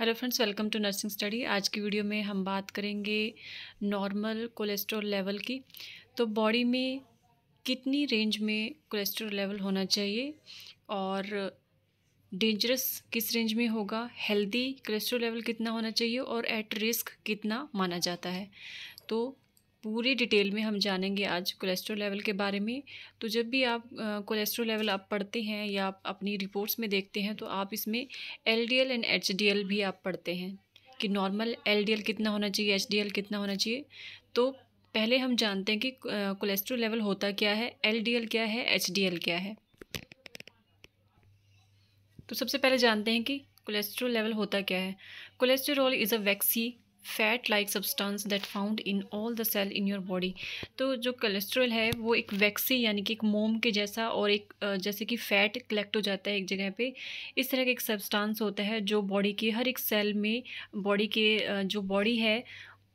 hello friends welcome to nursing study आज की video में हम बात करेंगे नॉर्मल कोलेस्ट्रॉल लेवल की तो बॉडी में कितनी रेंज में कोलेस्ट्रॉल लेवल होना चाहिए और डेंजरस किस रेंज में होगा हेल्दी कोलेस्ट्रॉल लेवल कितना होना चाहिए और एट रिस्क कितना माना जाता है तो पूरी डिटेल में हम जानेंगे आज कोलेस्ट्रॉल लेवल के बारे में तो जब भी आप कोलेस्ट्रॉल लेवल आप पढ़ते हैं या आप अपनी रिपोर्ट्स में देखते हैं तो आप इसमें एल एंड एल भी आप पढ़ते हैं कि नॉर्मल एल कितना होना चाहिए एल कितना होना चाहिए तो पहले हम जानते हैं कि कोलेस्ट्रॉल लेवल होता क्या है एल क्या है एल क्या है तो सबसे पहले जानते हैं कि कोलेस्ट्रॉल लेवल होता क्या है cholesterol is a waxy fat like substance that found in all the cell in your body तो जो कोलेस्ट्रॉल है वो एक वैक्सी यानी कि एक मोम के जैसा और एक जैसे कि फ़ैट कलेक्ट हो जाता है एक जगह पे इस तरह का एक सब्सटेंस होता है जो बॉडी के हर एक सेल में बॉडी के जो बॉडी है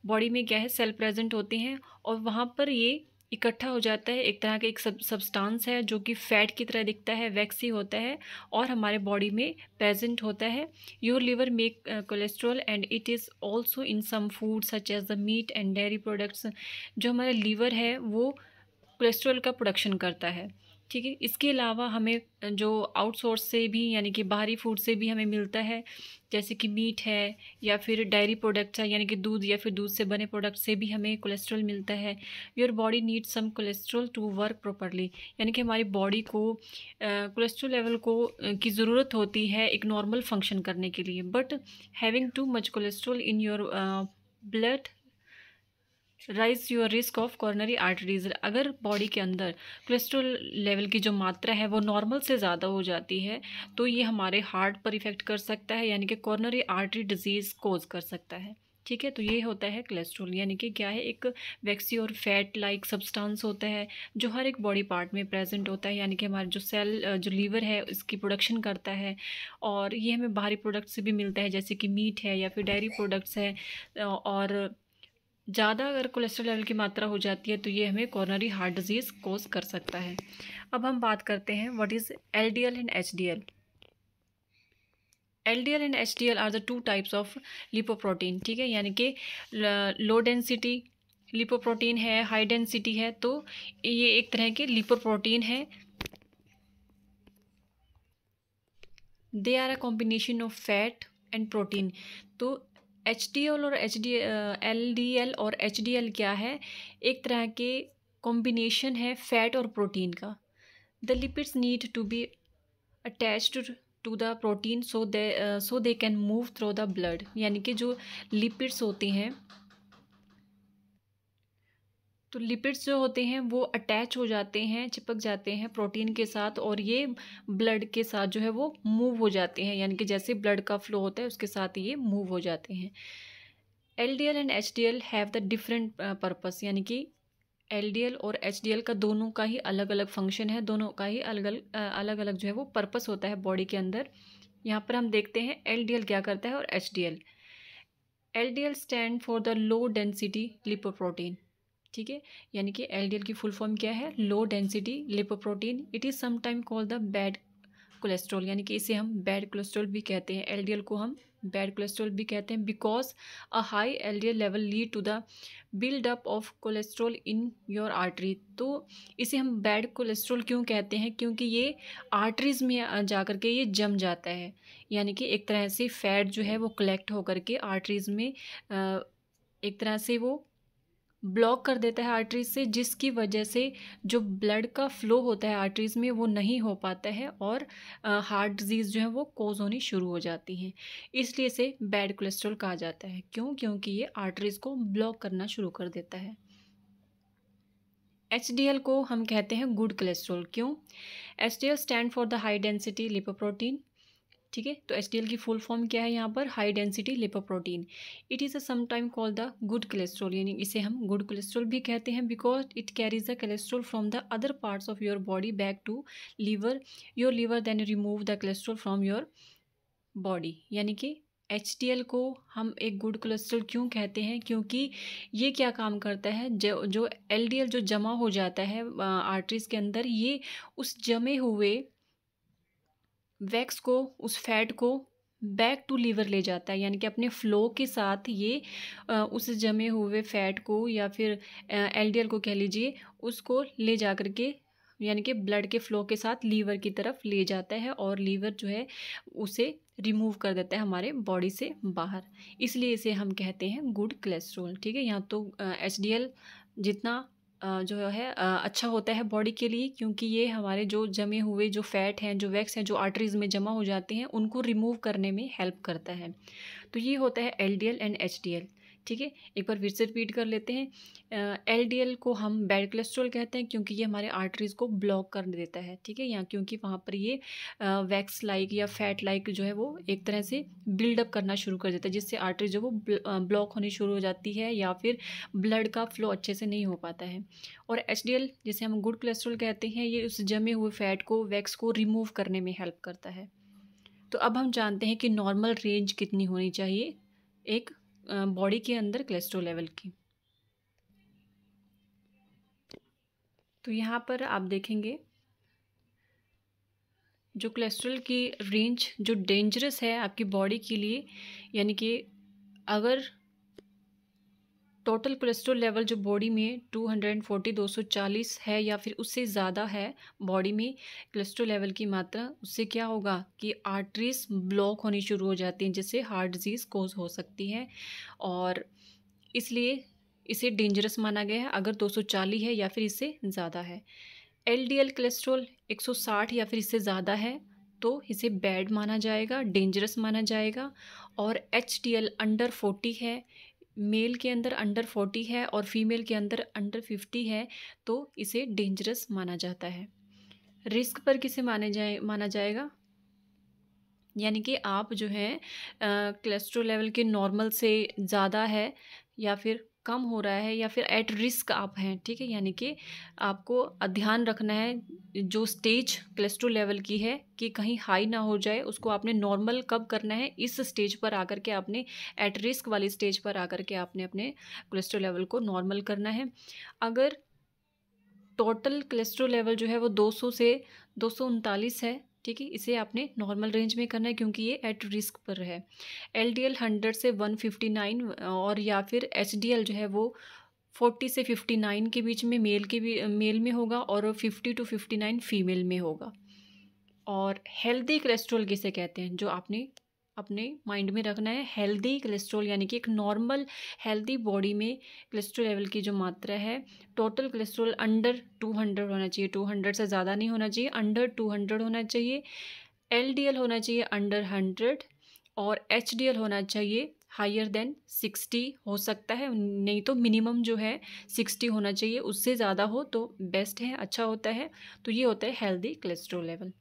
बॉडी में क्या है सेल प्रेजेंट होते हैं और वहाँ पर ये इकट्ठा हो जाता है एक तरह का एक सब सब्सटांस है जो कि फैट की तरह दिखता है वैक्सी होता है और हमारे बॉडी में प्रेजेंट होता है your liver make cholesterol and it is also in some food such as the meat and dairy products जो हमारा लीवर है वो कोलेस्ट्रॉल का प्रोडक्शन करता है ठीक है इसके अलावा हमें जो आउटसोर्स से भी यानी कि बाहरी फूड से भी हमें मिलता है जैसे कि मीट है या फिर डायरी प्रोडक्ट्स है यानी कि दूध या फिर दूध से बने प्रोडक्ट से भी हमें कोलेस्ट्रॉल मिलता है your body need some cholesterol to work properly यानी कि हमारी बॉडी को कोलेस्ट्रॉल लेवल को की ज़रूरत होती है एक नॉर्मल फंक्शन करने के लिए but having too much cholesterol in your blood raise your risk of coronary arteries अगर बॉडी के अंदर कोलेस्ट्रोल लेवल की जो मात्रा है वो नॉर्मल से ज़्यादा हो जाती है तो ये हमारे हार्ट पर इफ़ेक्ट कर सकता है यानी कि कॉर्नरी आर्टरी डिजीज़ कोज कर सकता है ठीक है तो ये होता है कोलेस्ट्रोल यानी कि क्या है एक वैक्सी और फैट लाइक सब्सटेंस होता है जो हर एक बॉडी पार्ट में प्रेजेंट होता है यानी कि हमारे जो सेल जो लीवर है इसकी प्रोडक्शन करता है और ये हमें बाहरी प्रोडक्ट से भी मिलता है जैसे कि मीट है या फिर डेयरी प्रोडक्ट्स हैं और ज़्यादा अगर कोलेस्ट्रॉल लेवल की मात्रा हो जाती है तो ये हमें कॉर्नरी हार्ट डिजीज़ कोज कर सकता है अब हम बात करते हैं what is L D L and H D L L D L and H D L are the two types of lipoprotein ठीक है यानी कि लो डेंसिटी लिपोप्रोटीन है हाई डेंसिटी है तो ये एक तरह के लिपोप्रोटीन है they are a combination of fat and protein तो एच और एच डी एल और एच क्या है एक तरह के कॉम्बिनेशन है फैट और प्रोटीन का the lipids need to be attach to the protein so they so they can move through the blood यानी कि जो लिपिड्स होते हैं तो लिपिड्स जो होते हैं वो अटैच हो जाते हैं चिपक जाते हैं प्रोटीन के साथ और ये ब्लड के साथ जो है वो मूव हो जाते हैं यानी कि जैसे ब्लड का फ्लो होता है उसके साथ ये मूव हो जाते हैं L D L and H D L have the different purpose यानी कि एल डी एल और एच डी एल का दोनों का ही अलग अलग फंक्शन है दोनों का ही अलग अलग अलग जो है वो पर्पस होता है बॉडी के अंदर यहाँ पर हम देखते हैं एल डी एल क्या करता है और H D L L D L stand for the low density lipoprotein ठीक है यानी कि एलडीएल की फुल फॉर्म क्या है low density lipoprotein it is समाइम कॉल द बैड कोलेस्ट्रॉल यानी कि इसे हम बैड कोलेस्ट्रॉल भी कहते हैं एलडीएल को हम बैड कोलेस्ट्रॉल भी कहते हैं because a high LDL level lead to the buildup of cholesterol in your artery तो इसे हम बैड कोलेस्ट्रॉल क्यों कहते हैं क्योंकि ये आर्टरीज में जा कर के ये जम जाता है यानी कि एक तरह से फैट जो है वो कलेक्ट होकर के आर्टरीज में एक तरह से वो ब्लॉक कर देता है आर्टरीज से जिसकी वजह से जो ब्लड का फ्लो होता है आर्टरीज में वो नहीं हो पाता है और हार्ट डिजीज़ जो है वो कोज होनी शुरू हो जाती हैं इसलिए इसे बैड कोलेस्ट्रॉल कहा जाता है क्यों क्योंकि ये आर्टरीज़ को ब्लॉक करना शुरू कर देता है एच को हम कहते हैं गुड कोलेस्ट्रॉल क्यों H D L stand for the high density lipoprotein ठीक है तो एच की फुल फॉर्म क्या है यहाँ पर high density lipoprotein it is a sometime call the good cholesterol यानी इसे हम गुड कोलेस्ट्रॉल भी कहते हैं because it carries the cholesterol from the other parts of your body back to liver your liver then remove the cholesterol from your body यानी कि H को हम एक गुड कोलेस्ट्रॉल क्यों कहते हैं क्योंकि ये क्या काम करता है जो जो एल जो जमा हो जाता है आर्टरीज के अंदर ये उस जमे हुए वैक्स को उस फैट को बैक टू लीवर ले जाता है यानी कि अपने फ्लो के साथ ये आ, उस जमे हुए फैट को या फिर एलडीएल को कह लीजिए उसको ले जा कर के यानी कि ब्लड के फ्लो के साथ लीवर की तरफ ले जाता है और लीवर जो है उसे रिमूव कर देता है हमारे बॉडी से बाहर इसलिए इसे हम कहते हैं गुड कोलेस्ट्रोल ठीक है यहाँ तो एच जितना जो है अच्छा होता है बॉडी के लिए क्योंकि ये हमारे जो जमे हुए जो फैट हैं जो वैक्स हैं जो आर्टरीज़ में जमा हो जाते हैं उनको रिमूव करने में हेल्प करता है तो ये होता है एल एंड एच ठीक है एक बार फिर से रिपीट कर लेते हैं एल डी एल को हम बैड कोलेस्ट्रॉल कहते हैं क्योंकि ये हमारे आर्टरीज़ को ब्लॉक कर देता है ठीक है यहाँ क्योंकि वहाँ पर ये वैक्स लाइक या फैट लाइक जो है वो एक तरह से बिल्डअप करना शुरू कर देता है जिससे आर्टरी जो वो ब्लॉक होनी शुरू हो जाती है या फिर ब्लड का फ्लो अच्छे से नहीं हो पाता है और एच डी एल जिसे हम गुड कोलेस्ट्रॉल कहते हैं ये उस जमे हुए फैट को वैक्स को रिमूव करने में हेल्प करता है तो अब हम जानते हैं कि नॉर्मल रेंज कितनी होनी चाहिए एक बॉडी के अंदर कोलेस्ट्रोल लेवल की तो यहाँ पर आप देखेंगे जो कोलेस्ट्रॉल की रेंज जो डेंजरस है आपकी बॉडी के लिए यानी कि अगर टोटल कोलेस्ट्रोल लेवल जो बॉडी में 240 240 है या फिर उससे ज़्यादा है बॉडी में कोलेस्ट्रोल लेवल की मात्रा उससे क्या होगा कि आर्टरीज ब्लॉक होनी शुरू हो जाती हैं जिससे हार्ट डिजीज़ कोज हो सकती है और इसलिए इसे डेंजरस माना गया है अगर 240 है या फिर इससे ज़्यादा है एल डी एक सौ साठ या फिर इससे ज़्यादा है तो इसे बैड माना जाएगा डेंजरस माना जाएगा और H D L under forty है मेल के अंदर अंडर फोर्टी है और फीमेल के अंदर अंडर फिफ्टी है तो इसे डेंजरस माना जाता है रिस्क पर किसे माने जाए माना जाएगा यानी कि आप जो है कोलेस्ट्रोल लेवल के नॉर्मल से ज़्यादा है या फिर कम हो रहा है या फिर एट रिस्क आप हैं ठीक है यानी कि आपको ध्यान रखना है जो स्टेज कोलेस्ट्रोल लेवल की है कि कहीं हाई ना हो जाए उसको आपने नॉर्मल कब करना है इस स्टेज पर आकर के आपने एट रिस्क वाली स्टेज पर आकर के आपने अपने कोलेस्ट्रोल लेवल को नॉर्मल करना है अगर टोटल कोलेस्ट्रोल लेवल जो है वो 200 से दो है ठीक है इसे आपने नॉर्मल रेंज में करना है क्योंकि ये एट रिस्क पर है एल डी एल हंड्रेड से वन नाइन और या फिर एच डी एल जो है वो फोर्टी से फिफ्टी नाइन के बीच में मेल के भी मेल में होगा और fifty to fifty nine female में होगा और हेल्दी कोलेस्ट्रोल किसे कहते हैं जो आपने अपने माइंड में रखना है हेल्दी कोलेस्ट्रॉल यानी कि एक नॉर्मल हेल्दी बॉडी में कोलेस्ट्रॉल लेवल की जो मात्रा है टोटल कोलेस्ट्रॉल अंडर 200 होना चाहिए 200 से ज़्यादा नहीं होना चाहिए अंडर 200 होना चाहिए एल होना चाहिए अंडर हंड्रेड और एच होना चाहिए हायर देन सिक्सटी हो सकता है नहीं तो मिनिमम जो है सिक्सटी होना चाहिए उससे ज़्यादा हो तो बेस्ट है अच्छा होता है तो ये होता है हेल्दी कोलेस्ट्रोल लेवल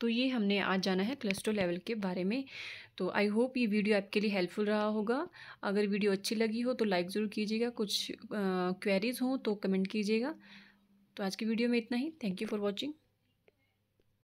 तो ये हमने आज जाना है क्लस्टर लेवल के बारे में तो आई होप ये वीडियो आपके लिए हेल्पफुल रहा होगा अगर वीडियो अच्छी लगी हो तो लाइक ज़रूर कीजिएगा कुछ क्वेरीज़ हो तो कमेंट कीजिएगा तो आज की वीडियो में इतना ही थैंक यू फॉर वॉचिंग